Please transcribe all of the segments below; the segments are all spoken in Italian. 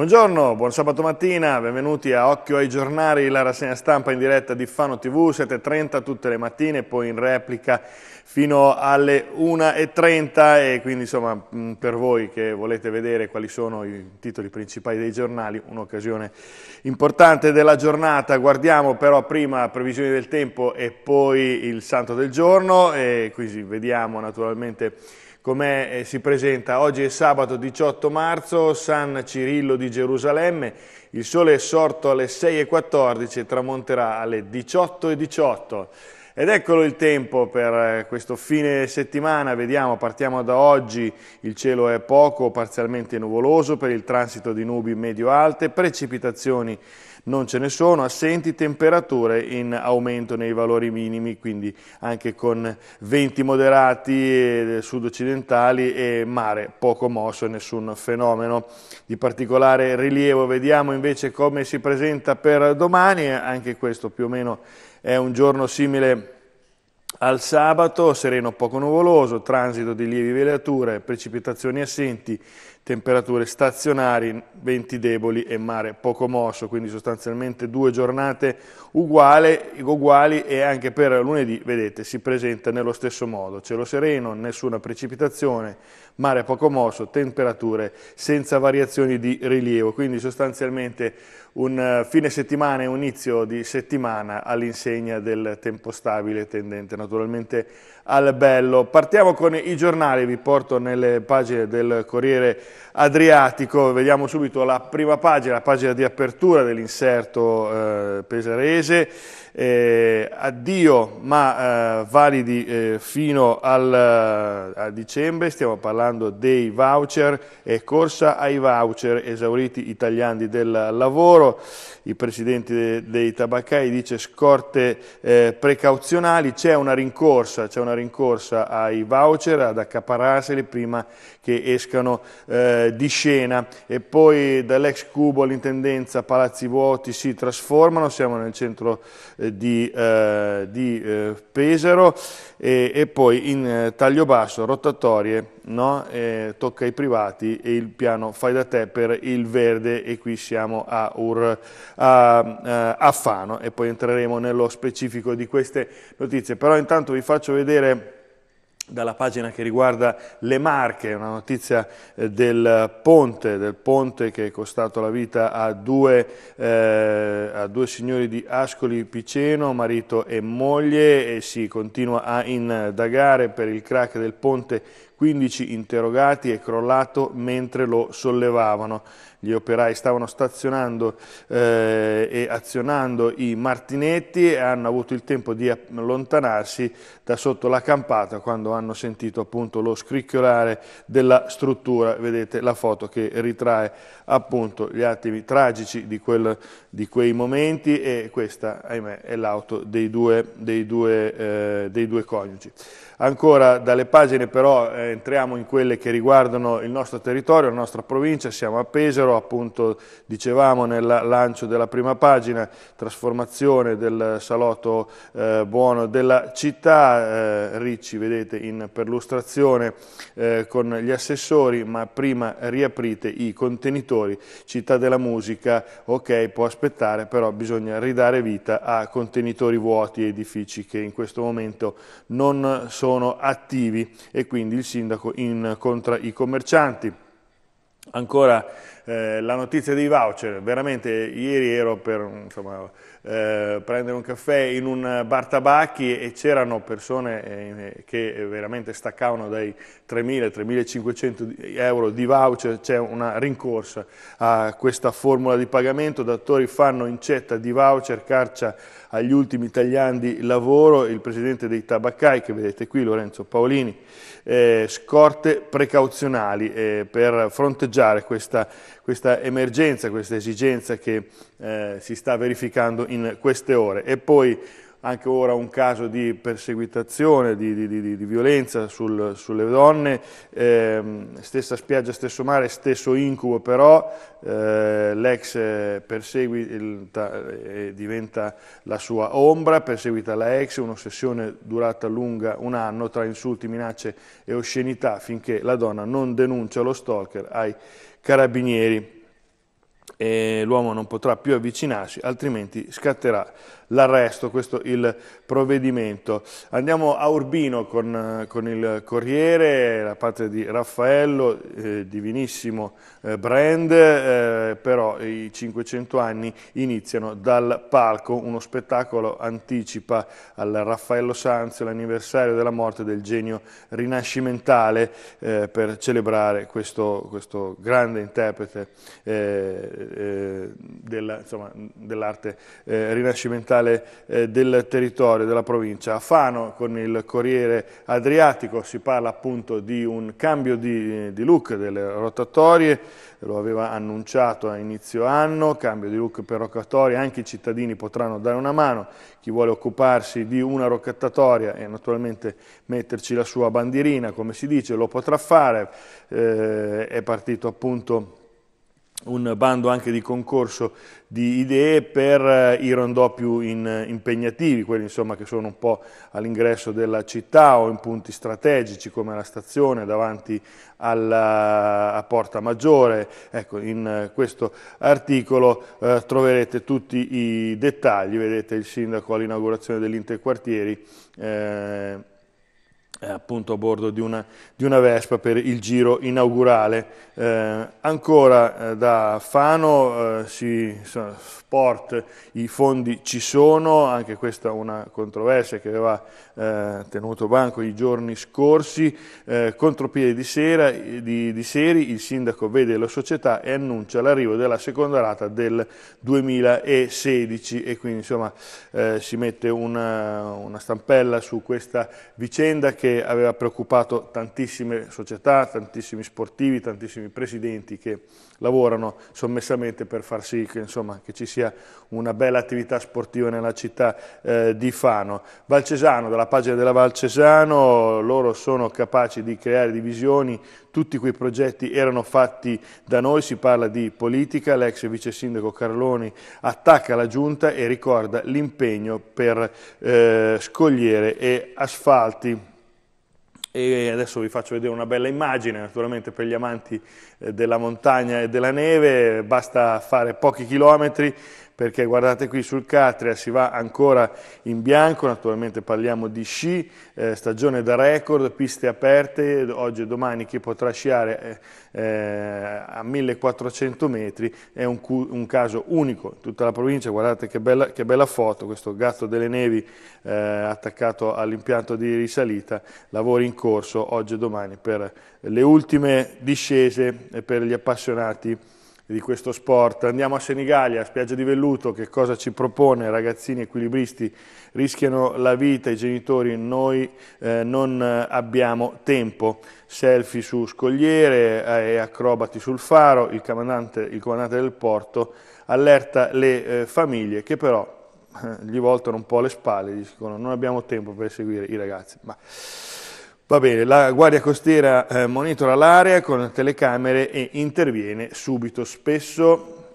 Buongiorno, buon sabato mattina, benvenuti a Occhio ai giornali, la rassegna stampa in diretta di Fano TV, 7.30 tutte le mattine, poi in replica fino alle 1.30 e quindi insomma mm, per voi che volete vedere quali sono i titoli principali dei giornali, un'occasione importante della giornata. Guardiamo però prima previsioni del tempo e poi il santo del giorno e quindi vediamo naturalmente come eh, si presenta. Oggi è sabato 18 marzo, San Cirillo di Gerusalemme, il sole è sorto alle 6.14 e tramonterà alle 18.18. 18. Ed eccolo il tempo per eh, questo fine settimana, vediamo, partiamo da oggi, il cielo è poco, parzialmente nuvoloso per il transito di nubi medio-alte, precipitazioni non ce ne sono, assenti, temperature in aumento nei valori minimi, quindi anche con venti moderati eh, sud-occidentali e mare poco mosso, nessun fenomeno di particolare rilievo. Vediamo invece come si presenta per domani, anche questo più o meno è un giorno simile al sabato, sereno poco nuvoloso, transito di lievi velature, precipitazioni assenti, temperature stazionari, venti deboli e mare poco mosso, quindi sostanzialmente due giornate uguali, uguali e anche per lunedì, vedete, si presenta nello stesso modo, cielo sereno, nessuna precipitazione, mare poco mosso, temperature senza variazioni di rilievo, quindi sostanzialmente un eh, fine settimana e un inizio di settimana all'insegna del tempo stabile tendente naturalmente al bello. Partiamo con i giornali, vi porto nelle pagine del Corriere Adriatico, vediamo subito la prima pagina, la pagina di apertura dell'inserto eh, pesarese, eh, addio ma eh, validi eh, fino al, eh, a dicembre, stiamo parlando dei voucher e corsa ai voucher esauriti i tagliandi del lavoro, il presidente dei tabaccai dice scorte eh, precauzionali, c'è una rincorsa, c'è una rincorsa ai voucher ad accapararseli prima che escano eh, di scena e poi dall'ex cubo all'intendenza palazzi vuoti si trasformano, siamo nel centro eh, di, eh, di eh, Pesaro e, e, poi in eh, taglio basso, rotatorie, no? Eh, tocca ai privati e il piano fai da te per il verde e qui siamo a, Ur, a, a Fano e poi entreremo nello specifico di queste notizie. Però intanto vi faccio vedere dalla pagina che riguarda le Marche, una notizia eh, del ponte, del ponte che è costato la vita a due, eh, a due signori di Ascoli Piceno, marito e moglie, e si continua a indagare per il crack del ponte 15 interrogati è crollato mentre lo sollevavano. Gli operai stavano stazionando eh, e azionando i martinetti e hanno avuto il tempo di allontanarsi da sotto la campata quando hanno sentito appunto lo scricchiolare della struttura. Vedete la foto che ritrae appunto gli attimi tragici di, quel, di quei momenti e questa, ahimè, è l'auto dei due, dei, due, eh, dei due coniugi. Ancora dalle pagine però eh, entriamo in quelle che riguardano il nostro territorio, la nostra provincia, siamo a Pesaro, appunto dicevamo nel lancio della prima pagina, trasformazione del salotto eh, buono della città, eh, Ricci vedete in perlustrazione eh, con gli assessori, ma prima riaprite i contenitori, città della musica, ok può aspettare, però bisogna ridare vita a contenitori vuoti, edifici che in questo momento non sono attivi e quindi il sito sindaco in, contro i commercianti. Ancora eh, la notizia dei voucher, veramente ieri ero per insomma, eh, prendere un caffè in un bar tabacchi e c'erano persone eh, che veramente staccavano dai 3.000-3.500 euro di voucher, c'è una rincorsa a questa formula di pagamento, datori fanno incetta di voucher, carcia agli ultimi tagliandi lavoro, il presidente dei tabaccai che vedete qui Lorenzo Paolini, eh, scorte precauzionali eh, per fronteggiare questa, questa emergenza, questa esigenza che eh, si sta verificando in queste ore. E poi anche ora un caso di perseguitazione, di, di, di, di violenza sul, sulle donne, eh, stessa spiaggia, stesso mare, stesso incubo però, eh, l'ex perseguita eh, diventa la sua ombra, perseguita la ex, un'ossessione durata lunga un anno tra insulti, minacce e oscenità finché la donna non denuncia lo stalker ai carabinieri e l'uomo non potrà più avvicinarsi, altrimenti scatterà l'arresto, questo il provvedimento. Andiamo a Urbino con, con il Corriere, la parte di Raffaello, eh, divinissimo eh, brand, eh, però i 500 anni iniziano dal palco, uno spettacolo anticipa al Raffaello Sanzio l'anniversario della morte del genio rinascimentale eh, per celebrare questo, questo grande interprete eh, eh, dell'arte dell rinascimentale editoriale eh, del territorio della provincia. A Fano con il Corriere Adriatico si parla appunto di un cambio di, di look delle rotatorie, lo aveva annunciato a inizio anno, cambio di look per rocatorie, anche i cittadini potranno dare una mano, chi vuole occuparsi di una roccatatoria e naturalmente metterci la sua bandierina, come si dice, lo potrà fare, eh, è partito appunto un bando anche di concorso di idee per eh, i rondò più in, impegnativi, quelli insomma, che sono un po' all'ingresso della città o in punti strategici come la stazione davanti alla, eh, a Porta Maggiore. Ecco, in eh, questo articolo eh, troverete tutti i dettagli, vedete il sindaco all'inaugurazione dell'Interquartieri eh, appunto a bordo di una, di una, Vespa per il giro inaugurale. Eh, ancora eh, da Fano eh, si, sport, i fondi ci sono, anche questa è una controversia che aveva eh, tenuto banco i giorni scorsi, eh, contropiede di, sera, di, di Seri, il sindaco vede la società e annuncia l'arrivo della seconda rata del 2016 e quindi insomma eh, si mette una, una stampella su questa vicenda che che aveva preoccupato tantissime società, tantissimi sportivi, tantissimi presidenti che lavorano sommessamente per far sì che, insomma, che ci sia una bella attività sportiva nella città eh, di Fano. Valcesano, dalla pagina della Valcesano, loro sono capaci di creare divisioni, tutti quei progetti erano fatti da noi, si parla di politica, l'ex vice sindaco Carloni attacca la giunta e ricorda l'impegno per eh, scogliere e asfalti e adesso vi faccio vedere una bella immagine, naturalmente per gli amanti eh, della montagna e della neve, basta fare pochi chilometri perché guardate qui sul Catria si va ancora in bianco, naturalmente parliamo di sci, eh, stagione da record, piste aperte, oggi e domani chi potrà sciare eh, eh a 1400 metri è un, un, caso unico in tutta la provincia, guardate che bella, che bella foto, questo gatto delle nevi eh, attaccato all'impianto di risalita, lavori in corso oggi e domani per le ultime discese e per gli appassionati di questo sport. Andiamo a Senigallia, spiaggia di velluto, che cosa ci propone? Ragazzini equilibristi rischiano la vita, i genitori, noi eh, non eh, abbiamo tempo. Selfie su scogliere eh, e acrobati sul faro, il comandante, il comandante del porto allerta le eh, famiglie che però eh, gli voltano un po' le spalle, dicono non abbiamo tempo per seguire i ragazzi. Ma... Va bene, la Guardia Costiera eh, monitora l'area con telecamere e interviene subito. Spesso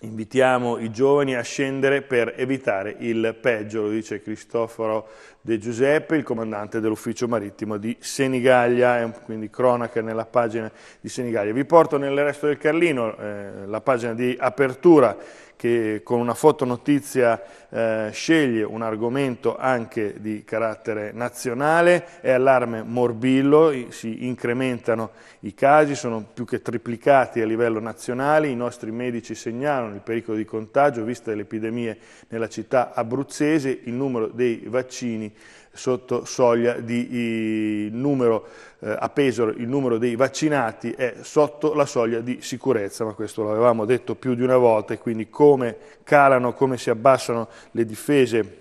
invitiamo i giovani a scendere per evitare il peggio, lo dice Cristoforo De Giuseppe, il comandante dell'ufficio marittimo di Senigallia, quindi cronaca nella pagina di Senigallia. Vi porto nel resto del Carlino eh, la pagina di apertura che con una fotonotizia eh, sceglie un argomento anche di carattere nazionale, è allarme morbillo, si incrementano i casi, sono più che triplicati a livello nazionale, i nostri medici segnalano il pericolo di contagio, vista le epidemie nella città abruzzese, il numero dei vaccini sotto soglia di numero, eh, a Pesaro il numero dei vaccinati è sotto la soglia di sicurezza, ma questo l'avevamo detto più di una volta e quindi come calano, come si abbassano le difese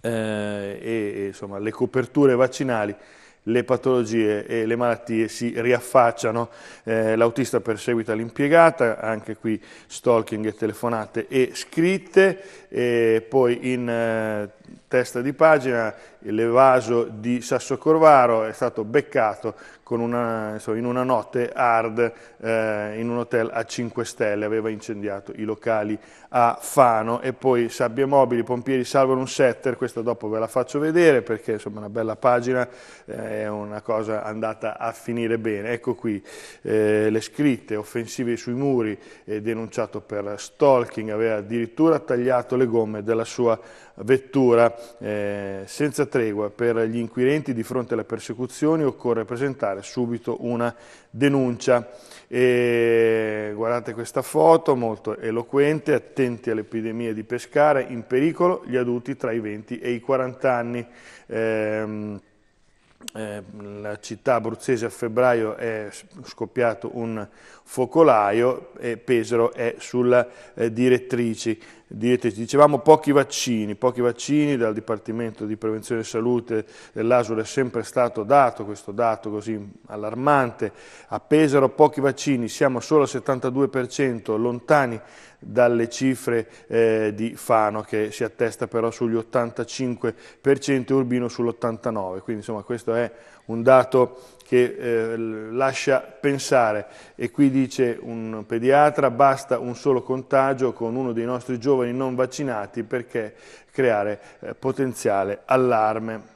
eh, e insomma, le coperture vaccinali le patologie e le malattie si riaffacciano, eh, l'autista perseguita l'impiegata, anche qui stalking telefonate e scritte, e poi in eh, testa di pagina, l'evaso di Sasso Corvaro è stato beccato una, insomma, in una notte hard eh, in un hotel a 5 stelle, aveva incendiato i locali a Fano e poi Sabbie Mobili, Pompieri salvano un setter, questa dopo ve la faccio vedere perché insomma una bella pagina, eh, è una cosa andata a finire bene. Ecco qui eh, le scritte offensive sui muri, eh, denunciato per stalking, aveva addirittura tagliato le gomme della sua vettura ancora eh, senza tregua per gli inquirenti di fronte alle persecuzioni occorre presentare subito una denuncia. E guardate questa foto molto eloquente, attenti all'epidemia di pescare, in pericolo gli adulti tra i 20 e i 40 anni. Ehm, eh, la città abruzzese a febbraio è scoppiato un focolaio e Pesaro è sulla eh, direttrice dietetici. Dicevamo pochi vaccini, pochi vaccini dal Dipartimento di Prevenzione e Salute dell'ASUR è sempre stato dato, questo dato così allarmante, a Pesaro pochi vaccini, siamo solo al 72%, lontani dalle cifre eh, di Fano che si attesta però sugli 85% e Urbino sull'89%, quindi insomma questo è un dato che eh, lascia pensare e qui dice un pediatra basta un solo contagio con uno dei nostri giovani non vaccinati perché creare eh, potenziale allarme.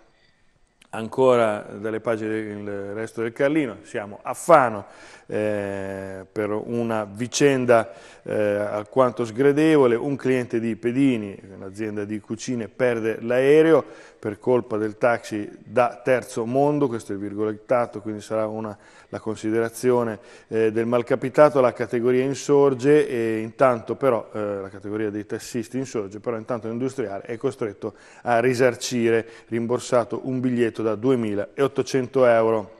Ancora dalle pagine del resto del Carlino, siamo a Fano eh, per una vicenda eh, alquanto sgradevole, un cliente di Pedini, un'azienda di cucine, perde l'aereo, per colpa del taxi da terzo mondo, questo è il virgolettato, quindi sarà una, la considerazione eh, del malcapitato, la categoria insorge e intanto però, eh, la categoria dei tassisti insorge, però intanto l'industriale è costretto a risarcire, rimborsato un biglietto da 2.800 euro.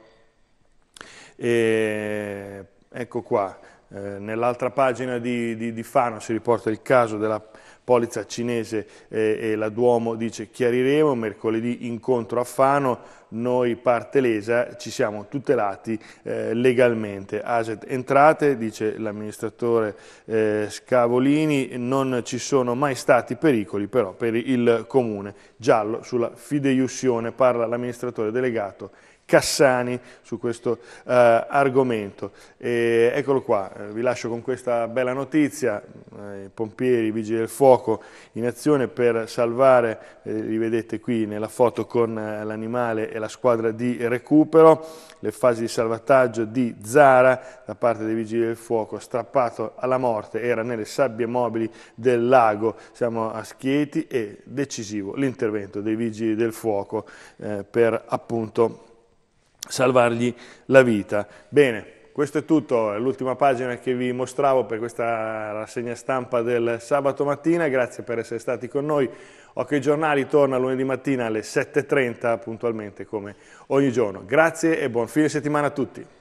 E, ecco qua, eh, nell'altra pagina di, di, di Fano si riporta il caso della polizza cinese eh, e la Duomo dice chiariremo, mercoledì incontro a Fano, noi parte lesa ci siamo tutelati eh, legalmente. Aset entrate, dice l'amministratore eh, Scavolini, non ci sono mai stati pericoli però per il comune. Giallo sulla fideiussione parla l'amministratore delegato Cassani su questo uh, argomento. E eccolo qua, eh, vi lascio con questa bella notizia, eh, i pompieri, i vigili del fuoco in azione per salvare, eh, li vedete qui nella foto con l'animale e la squadra di recupero, le fasi di salvataggio di Zara da parte dei vigili del fuoco, strappato alla morte, era nelle sabbie mobili del lago, siamo a Schieti e decisivo l'intervento dei vigili del fuoco eh, per appunto salvargli la vita. Bene, questo è tutto, è l'ultima pagina che vi mostravo per questa rassegna stampa del sabato mattina, grazie per essere stati con noi. Occhio ai giornali torna lunedì mattina alle 7.30 puntualmente come ogni giorno. Grazie e buon fine settimana a tutti.